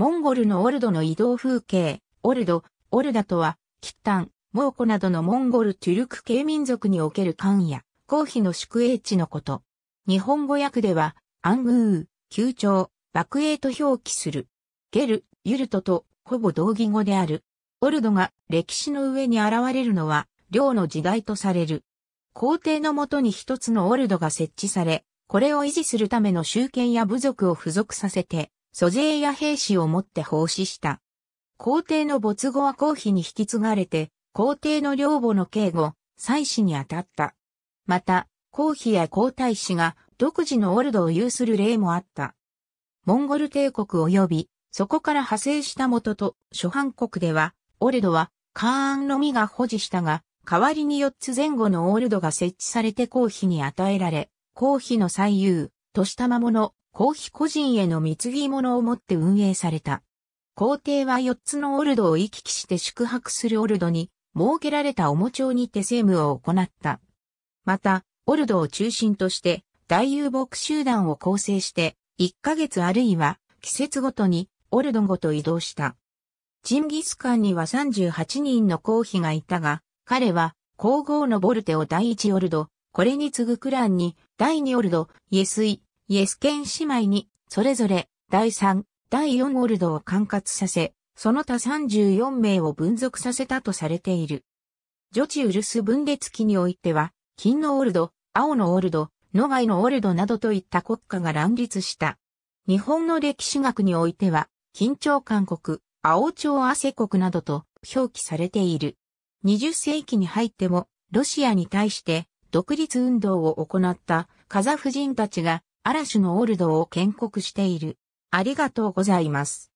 モンゴルのオルドの移動風景、オルド、オルダとは、キッタン、モーコなどのモンゴル・トゥルク系民族における官や、皇妃の宿営地のこと。日本語訳では、アングー、旧長、幕営と表記する。ゲル、ユルトとほぼ同義語である。オルドが歴史の上に現れるのは、領の時代とされる。皇帝のもとに一つのオルドが設置され、これを維持するための集権や部族を付属させて、租税や兵士をもって奉仕した。皇帝の没後は公費に引き継がれて、皇帝の領母の警護、祭祀に当たった。また、皇妃や皇太子が独自のオルドを有する例もあった。モンゴル帝国及び、そこから派生した元と諸藩国では、オルドはカーンのみが保持したが、代わりに4つ前後のオールドが設置されて公費に与えられ、公費の最優、とした物、公費個人への貢ぎ物を持って運営された。皇帝は4つのオルドを行き来して宿泊するオルドに、設けられたおもちょうにて政務を行った。また、オルドを中心として、大遊牧集団を構成して、1ヶ月あるいは季節ごとにオルドごと移動した。チンギスカンには38人の公妃がいたが、彼は皇后のボルテを第1オルド、これに次ぐクランに第2オルド、イエスイ、イエスケン姉妹に、それぞれ、第3、第4オルドを管轄させ、その他34名を分属させたとされている。女チウルス分裂期においては、金のオールド、青のオールド、野外のオールドなどといった国家が乱立した。日本の歴史学においては、金朝韓国、青朝汗国などと表記されている。20世紀に入っても、ロシアに対して独立運動を行ったカザフ人たちが嵐のオールドを建国している。ありがとうございます。